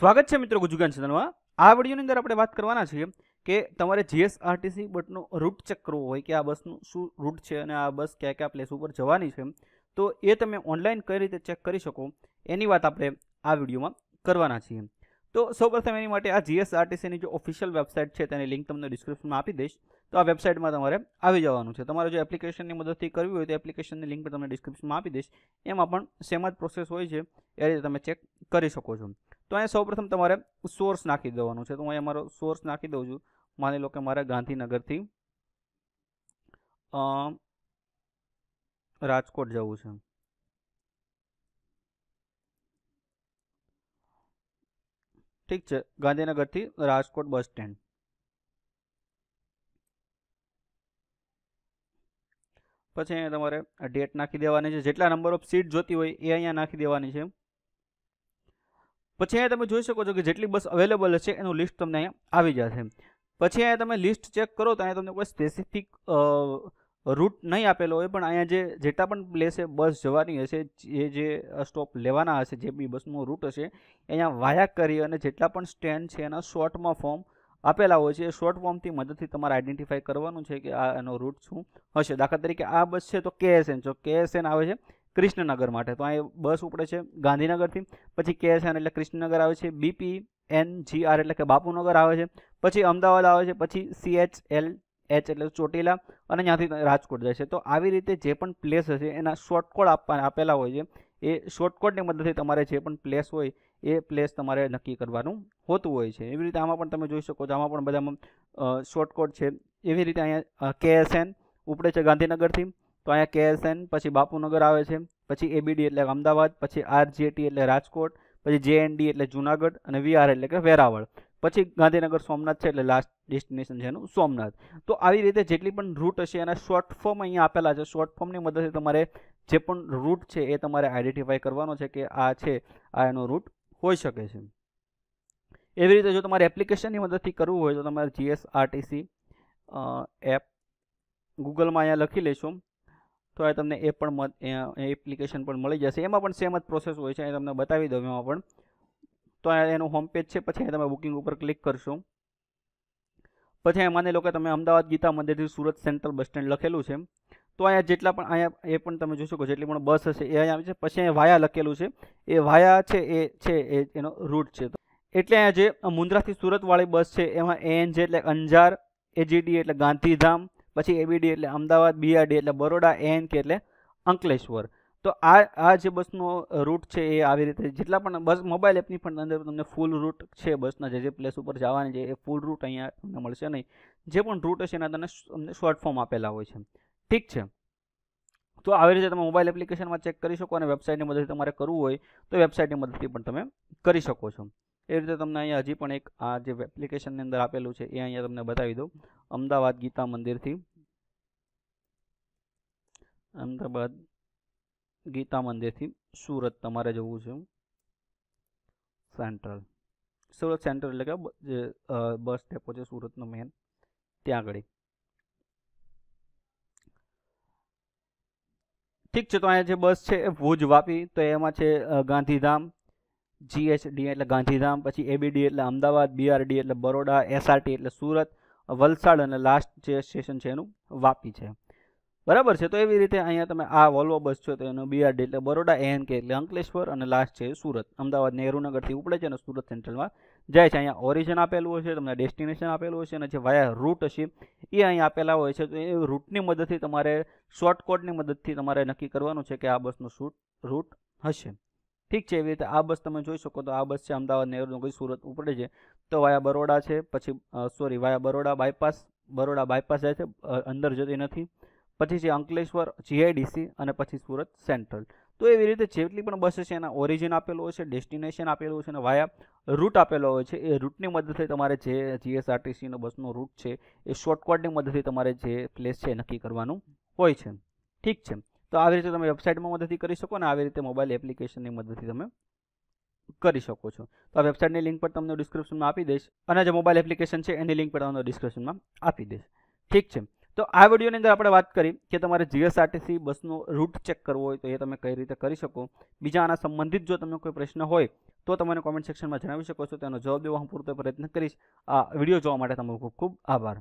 સ્વાગત છે મિત્રો ગુજુગાન ચેનલમાં આ વિડીયોની અંદર આપણે વાત કરવાના છીએ કે તમારે જીએસઆરટીસી બટનો રૂટ ચેક કરવો હોય કે આ બસનું શું રૂટ છે અને આ બસ કયા કયા પ્લેસ ઉપર જવાની છે તો એ તમે ઓનલાઈન કઈ રીતે ચેક કરી શકો એની વાત આપણે આ વિડીયોમાં કરવાના છીએ તો સૌપ્રથમ એની માટે આ જીએસઆરટીસીની જે ઓફિશિયલ વેબસાઇટ છે તેની લિંક તમને ડિસ્ક્રિપ્શનમાં આપી દઈશ તો આ વેબસાઇટમાં તમારે આવી જવાનું છે તમારે જો એપ્લિકેશનની મદદથી કરવી હોય તો એપ્લિકેશનની લિંક પણ તમને ડિસ્ક્રિપ્શનમાં આપી દઈશ એમાં પણ સેમ જ પ્રોસેસ હોય છે એ રીતે તમે ચેક કરી શકો છો તો અહીંયા સૌપ્રથમ તમારે સોર્સ નાખી દેવાનું છે તો હું અહીંયા મારો સોર્સ નાખી દઉં છું માની લો કે મારે ગાંધીનગરથી રાજકોટ જવું છે ઠીક છે ગાંધીનગરથી રાજકોટ બસ સ્ટેન્ડ પછી અહીંયા તમારે ડેટ નાખી દેવાની છે જેટલા નંબર ઓફ સીટ જોતી હોય એ અહીંયા નાખી દેવાની છે પછી અહીંયા તમે જોઈ શકો છો કે જેટલી બસ અવેલેબલ છે એનું લિસ્ટ તમને અહીંયા આવી જશે પછી અહીંયા તમે લિસ્ટ ચેક કરો તો અહીંયા તમને કોઈ સ્પેસિફિક રૂટ નહીં આપેલો હોય પણ અહીંયા જે જેટલા પણ પ્લેસે બસ જવાની હશે જે જે સ્ટોપ લેવાના હશે જે બી બસનો રૂટ હશે અહીંયા વાયા કરી અને જેટલા પણ સ્ટેન્ડ છે એના શોર્ટમાં ફોર્મ આપેલા હોય છે એ શોર્ટ ફોર્મથી મદદથી તમારે આઈડેન્ટિફાઈ કરવાનું છે કે આ એનો રૂટ શું હશે દાખલા તરીકે આ બસ છે તો કેએસએન જો કેએસએન આવે છે કૃષ્ણનગર માટે તો અહીં બસ ઉપડે છે ગાંધીનગરથી પછી કેએસએન એટલે કૃષ્ણનગર આવે છે બીપી એન જી એટલે કે બાપુનગર આવે છે પછી અમદાવાદ આવે છે પછી સીએચ એલ એચ એટલે ચોટીલા અને ત્યાંથી રાજકોટ જાય છે તો આવી રીતે જે પણ પ્લેસ હશે એના શોર્ટકોડ આપવા આપેલા હોય છે એ શોર્ટકોડની મદદથી તમારે જે પણ પ્લેસ હોય એ પ્લેસ તમારે નક્કી કરવાનું હોતું હોય છે એવી રીતે આમાં પણ તમે જોઈ શકો છો આમાં પણ બધામાં શોર્ટકોટ છે એવી રીતે અહીંયા કેએસએન ઉપડે છે ગાંધીનગરથી તો અહીંયા કેએસએન પછી બાપુનગર આવે છે પછી એબીડી એટલે અમદાવાદ પછી આરજીએટી એટલે રાજકોટ પછી જેએનડી એટલે જુનાગઢ અને વીઆર એટલે કે વેરાવળ પછી ગાંધીનગર સોમનાથ છે એટલે લાસ્ટ ડેસ્ટિનેશન છે એનું સોમનાથ તો આવી રીતે જેટલી પણ રૂટ હશે એના શોર્ટ ફોર્મ અહીંયા આપેલા છે શોર્ટ ફોર્મની મદદથી તમારે જે પણ રૂટ છે એ તમારે આઈડેન્ટિફાઈ કરવાનો છે કે આ છે આ એનો રૂટ હોઈ શકે છે એવી રીતે જો તમારે એપ્લિકેશનની મદદથી કરવું હોય તો તમારે જીએસઆરટીસી એપ ગૂગલમાં અહીંયા લખી લેશો તો આ તમને એ પણ એપ્લિકેશન પણ મળી જશે એમાં પણ સેમ જ પ્રોસેસ હોય છે એ તમને બતાવી દઉં એમાં પણ તો આ એનું હોમપેજ છે પછી તમે બુકિંગ ઉપર ક્લિક કરશો પછી માની લો કે તમે અમદાવાદ ગીતા મંદિરથી સુરત સેન્ટ્રલ બસ સ્ટેન્ડ લખેલું છે તો અહીંયા જેટલા પણ અહીંયા એ પણ તમે જોઈ શકો જેટલી પણ બસ હશે એ અહીંયા છે પછી અહીંયા વાયા લખેલું છે એ વાયા છે એ છે એ એનો રૂટ છે એટલે અહીંયા જે મુન્દ્રાથી સુરતવાળી બસ છે એમાં એએનજે એટલે અંજાર એજીડી એટલે ગાંધીધામ પછી એબીડી એટલે અમદાવાદ બીઆરડી એટલે બરોડા કે એટલે અંકલેશ્વર તો આ આ જે બસનો રૂટ છે એ આવી રીતે જેટલા પણ બસ મોબાઈલ એપની પણ અંદર તમને ફૂલ રૂટ છે બસના જે જે પ્લેસ ઉપર જવાની છે એ ફૂલ રૂટ અહીંયા તમને મળશે નહીં જે પણ રૂટ હશે એના તમને તમને શોર્ટ ફોર્મ આપેલા હોય છે ઠીક છે તો આવી રીતે તમે મોબાઈલ એપ્લિકેશનમાં ચેક કરી શકો અને વેબસાઇટની મદદથી તમારે કરવું હોય તો વેબસાઇટની મદદથી પણ તમે કરી શકો છો એ રીતે તમને અહીંયા હજી પણ એક આ જે એપ્લિકેશનની અંદર આપેલું છે એ અહીંયા તમને બતાવી દઉં અમદાવાદ ગીતા મંદિરથી અમદાવાદ ગીતા મંદિરથી સુરત તમારે જવું છે સેન્ટ્રલ સુરત સેન્ટ્રલ એટલે કે જે બસ ડેપો છે સુરતનો મેન ત્યાં આગળ ઠીક છે તો અહીંયા જે બસ છે એ ભુજ વાપી તો એમાં છે ગાંધીધામ જીએચડી એટલે ગાંધીધામ પછી એબીડી એટલે અમદાવાદ બીઆરડી એટલે બરોડા એસઆરટી એટલે સુરત વલસાડ અને લાસ્ટ જે સ્ટેશન છે એનું વાપી છે બરાબર છે તો એવી રીતે અહીંયા તમે આ વોલ્વો બસ છો તો એનું બીઆરડી એટલે બરોડા એએનકે એટલે અંકલેશ્વર અને લાસ્ટ છે સુરત અમદાવાદ નહેરુનગરથી ઉપડે છે અને સુરત સેન્ટ્રલમાં જાય છે અહીંયા ઓરિજિન આપેલું છે તમને ડેસ્ટિનેશન આપેલું છે અને જે વાયા રૂટ હશે એ અહીંયા આપેલા હોય છે તો એ રૂટની મદદથી તમારે શોર્ટકટની મદદથી તમારે નક્કી કરવાનું છે કે આ બસનું શૂટ રૂટ હશે ઠીક છે એવી રીતે આ બસ તમે જોઈ શકો તો આ બસ છે અમદાવાદ નહેરુ કોઈ સુરત ઉપડે છે તો વાયા બરોડા છે પછી sorry via Baroda bypass Baroda bypass જાય છે અંદર જતી નથી પછી છે અંકલેશ્વર જીઆઈડીસી અને પછી સુરત સેન્ટ્રલ તો એવી રીતે જેટલી પણ બસ છે એના ઓરિજિન આપેલો હોય છે ડેસ્ટિનેશન આપેલું હોય છે અને વાયા રૂટ આપેલો હોય છે એ રૂટની મદદથી તમારે જે જીએસઆરટીસીનો બસનો રૂટ છે એ શોર્ટકટની મદદથી તમારે જે પ્લેસ છે નક્કી કરવાનું હોય છે ઠીક છે તો આ રીતે તમે વેબસાઈટ માં મદદ કરી શકો ને આ રીતે મોબાઈલ એપ્લિકેશન ની મદદ થી તમે કરી શકો છો તો વેબસાઈટ ની લિંક પર તમને ડિસ્ક્રિપ્શન માં આપી દેસ અને જો મોબાઈલ એપ્લિકેશન છે એની લિંક પણનો ડિસ્ક્રિપ્શન માં આપી દેસ ઠીક છે તો આ વિડિયો ની અંદર આપણે વાત કરી કે તમારે GSRTC બસ નો રૂટ ચેક કરવો હોય તો એ તમે કઈ રીતે કરી શકો બીજું આના સંબંધિત જો તમને કોઈ પ્રશ્ન હોય તો તમે કોમેન્ટ સેક્શન માં જણાવી શકો છો તેનો જવાબ દેવાનો હું પૂરો પ્રયત્ન કરીશ આ વિડિયો જોવા માટે તમારો ખૂબ ખૂબ આભાર